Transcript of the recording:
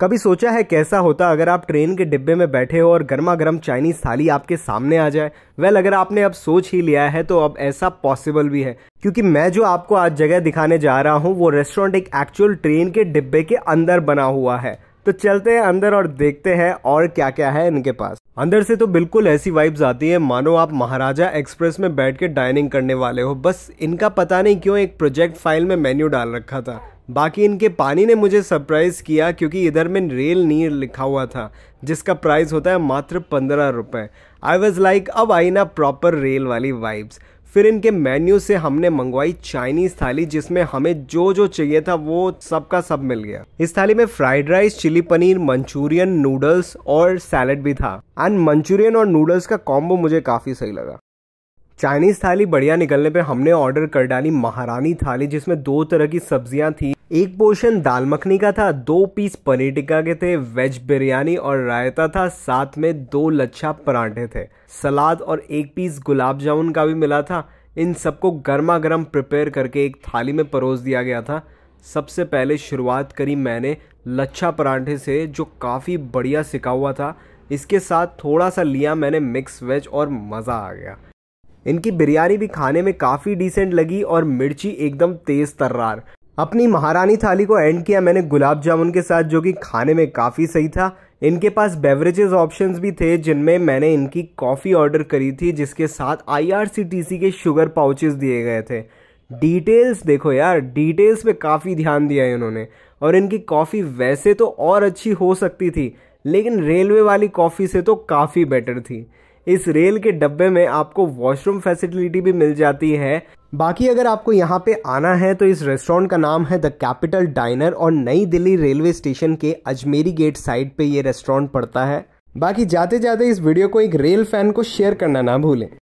कभी सोचा है कैसा होता अगर आप ट्रेन के डिब्बे में बैठे हो और गर्मा गर्म चाइनीज़ थाली आपके सामने आ जाए वेल अगर आपने अब सोच ही लिया है तो अब ऐसा पॉसिबल भी है क्योंकि मैं जो आपको आज जगह दिखाने जा रहा हूँ वो रेस्टोरेंट एक एक्चुअल ट्रेन के डिब्बे के अंदर बना हुआ है तो चलते हैं अंदर और देखते हैं और क्या क्या है इनके पास अंदर से तो बिल्कुल ऐसी वाइब्स आती है मानो आप महाराजा एक्सप्रेस में बैठ के डाइनिंग करने वाले हो बस इनका पता नहीं क्यों एक प्रोजेक्ट फाइल में मेन्यू डाल रखा था बाकी इनके पानी ने मुझे सरप्राइज़ किया क्योंकि इधर में रेल नीर लिखा हुआ था जिसका प्राइस होता है मात्र पंद्रह रुपये आई वॉज़ लाइक अब आई ना प्रॉपर रेल वाली वाइब्स फिर इनके मेन्यू से हमने मंगवाई चाइनीज़ थाली जिसमें हमें जो जो चाहिए था वो सब का सब मिल गया इस थाली में fried rice chilli paneer manchurian noodles और सैलड भी था एंड मंचूरियन और नूडल्स का कॉम्बो मुझे काफ़ी सही लगा चाइनीज़ थाली बढ़िया निकलने पे हमने ऑर्डर कर डाली महारानी थाली जिसमें दो तरह की सब्जियां थी एक पोर्शन दाल मखनी का था दो पीस पनीर टिक्का के थे वेज बिरयानी और रायता था साथ में दो लच्छा परांठे थे सलाद और एक पीस गुलाब जामुन का भी मिला था इन सबको गर्मा गर्म प्रिपेयर करके एक थाली में परोस दिया गया था सबसे पहले शुरुआत करी मैंने लच्छा परांठे से जो काफ़ी बढ़िया सिका हुआ था इसके साथ थोड़ा सा लिया मैंने मिक्स वेज और मज़ा आ गया इनकी बिरयानी भी खाने में काफ़ी डिसेंट लगी और मिर्ची एकदम तेज़ तर्रार अपनी महारानी थाली को एंड किया मैंने गुलाब जामुन के साथ जो कि खाने में काफ़ी सही था इनके पास बेवरेजेस ऑप्शंस भी थे जिनमें मैंने इनकी कॉफ़ी ऑर्डर करी थी जिसके साथ आईआरसीटीसी के शुगर पाउचेस दिए गए थे डिटेल्स देखो यार डिटेल्स पे काफ़ी ध्यान दिया है इन्होंने और इनकी कॉफ़ी वैसे तो और अच्छी हो सकती थी लेकिन रेलवे वाली कॉफ़ी से तो काफ़ी बेटर थी इस रेल के डब्बे में आपको वॉशरूम फैसिलिटी भी मिल जाती है बाकी अगर आपको यहाँ पे आना है तो इस रेस्टोरेंट का नाम है द कैपिटल डाइनर और नई दिल्ली रेलवे स्टेशन के अजमेरी गेट साइड पे ये रेस्टोरेंट पड़ता है बाकी जाते जाते इस वीडियो को एक रेल फैन को शेयर करना ना भूलें